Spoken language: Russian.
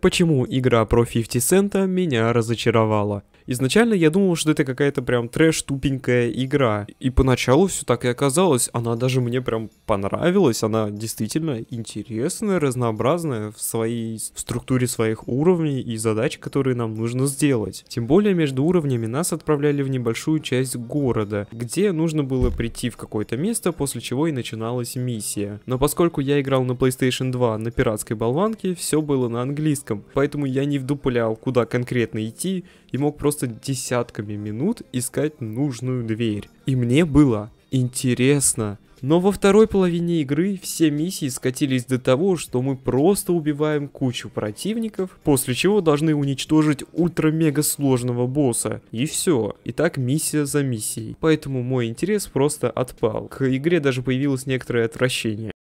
Почему игра про 50 цента меня разочаровала? Изначально я думал, что это какая-то прям трэш-тупенькая игра. И поначалу все так и оказалось. Она даже мне прям понравилась. Она действительно интересная, разнообразная в своей в структуре своих уровней и задач, которые нам нужно сделать. Тем более между уровнями нас отправляли в небольшую часть города, где нужно было прийти в какое-то место, после чего и начиналась миссия. Но поскольку я играл на PlayStation 2 на пиратской болванке, все было на английском, поэтому я не вдуплял, куда конкретно идти, и мог просто просто десятками минут искать нужную дверь. И мне было интересно. Но во второй половине игры все миссии скатились до того, что мы просто убиваем кучу противников, после чего должны уничтожить ультра-мега сложного босса. И все. И так миссия за миссией. Поэтому мой интерес просто отпал. К игре даже появилось некоторое отвращение.